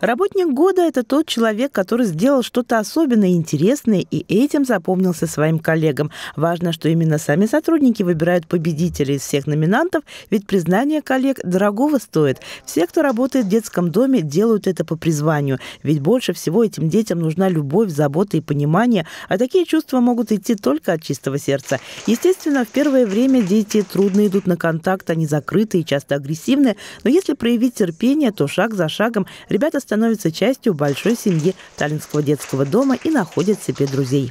Работник года – это тот человек, который сделал что-то особенное, интересное и этим запомнился своим коллегам. Важно, что именно сами сотрудники выбирают победителей из всех номинантов, ведь признание коллег дорогого стоит. Все, кто работает в детском доме, делают это по призванию, ведь больше всего этим детям нужна любовь, забота и понимание, а такие чувства могут идти только от чистого сердца. Естественно, в первое время дети трудно идут на контакт, они закрыты и часто агрессивны, но если проявить терпение, то шаг за шагом ребята становится частью большой семьи Таллинского детского дома и находит себе друзей.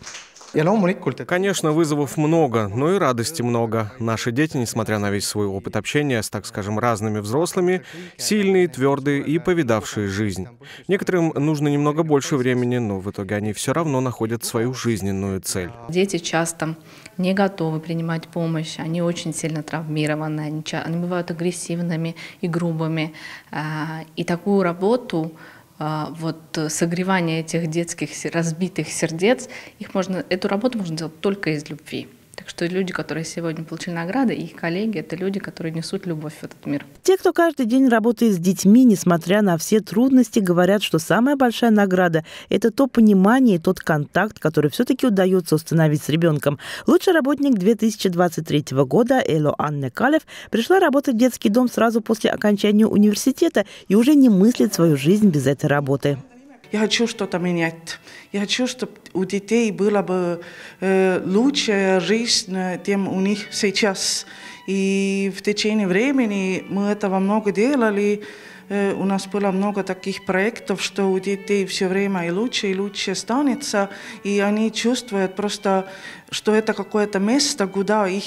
Конечно, вызовов много, но и радости много. Наши дети, несмотря на весь свой опыт общения с, так скажем, разными взрослыми, сильные, твердые и повидавшие жизнь. Некоторым нужно немного больше времени, но в итоге они все равно находят свою жизненную цель. Дети часто не готовы принимать помощь, они очень сильно травмированы, они, они бывают агрессивными и грубыми. А, и такую работу а, вот э, согревание этих детских разбитых сердец, их можно, эту работу можно делать только из любви. Так что люди, которые сегодня получили награды, их коллеги, это люди, которые несут любовь в этот мир. Те, кто каждый день работает с детьми, несмотря на все трудности, говорят, что самая большая награда – это то понимание и тот контакт, который все-таки удается установить с ребенком. Лучший работник 2023 года Эло Анне Калев пришла работать в детский дом сразу после окончания университета и уже не мыслит свою жизнь без этой работы. Я хочу что-то менять. Я хочу, чтобы у детей была бы э, лучшая жизнь, чем э, у них сейчас. И в течение времени мы этого много делали. Э, у нас было много таких проектов, что у детей все время и лучше, и лучше станется, и они чувствуют просто, что это какое-то место, куда их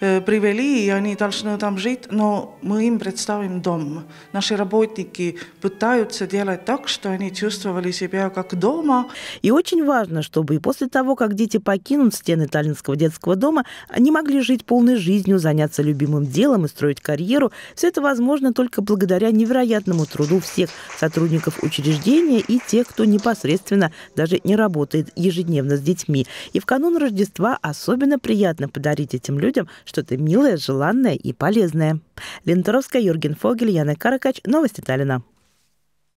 э, привели, и они должны там жить, но мы им представим дом. Наши работники пытаются делать так, что они чувствовали себя как дома. И очень важно, чтобы и после того, как дети покинут стены Таллинского детского дома, они могли жить полной жизнью, заняться любимым делом и строить карьеру. Все это возможно только благодаря невероятным невероятному труду всех сотрудников учреждения и тех, кто непосредственно даже не работает ежедневно с детьми. И в канун Рождества особенно приятно подарить этим людям что-то милое, желанное и полезное. Лента Юрген Фогель, Яна Каракач, Новости Таллина.